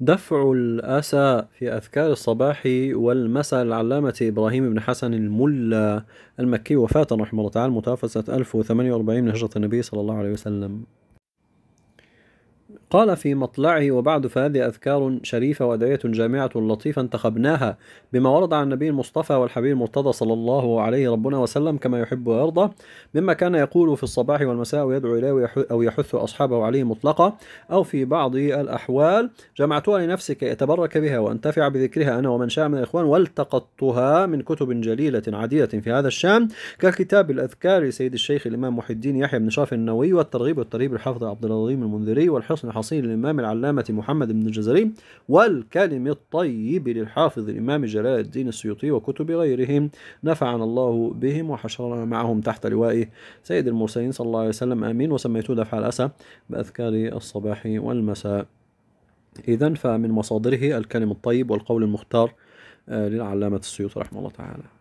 دفع الآسى في أذكار الصباح والمساء للعلامة إبراهيم بن حسن الملا المكي وفاة رحمه الله تعالى متوفى سنة 1048 من هجرة النبي صلى الله عليه وسلم قال في مطلعه وبعد فهذه أذكار شريفة وأدعية جامعة لطيفة انتخبناها بما ورد عن النبي المصطفى والحبيب المرتضى صلى الله عليه ربنا وسلم كما يحب ويرضى مما كان يقول في الصباح والمساء ويدعو إليه أو يحث أصحابه عليه مطلقة أو في بعض الأحوال جمعتها لنفسك يتبرك أتبرك بها وأنتفع بذكرها أنا ومن شاء من الإخوان والتقطتها من كتب جليلة عديدة في هذا الشام ككتاب الأذكار لسيد الشيخ الإمام محي الدين يحيى بن شرف النووي والترغيب والترهيب الحافظ عبد العظيم المنذري والحصن الأصيل للإمام العلامة محمد بن الجزري والكلم الطيب للحافظ الإمام جلال الدين السيوطي وكتب غيرهم نفعنا الله بهم وحشرنا معهم تحت لواء سيد المرسلين صلى الله عليه وسلم آمين وسميته دفع الأسى بأذكار الصباح والمساء إذا فمن مصادره الكلم الطيب والقول المختار آه، للعلامة السيوطي رحمه الله تعالى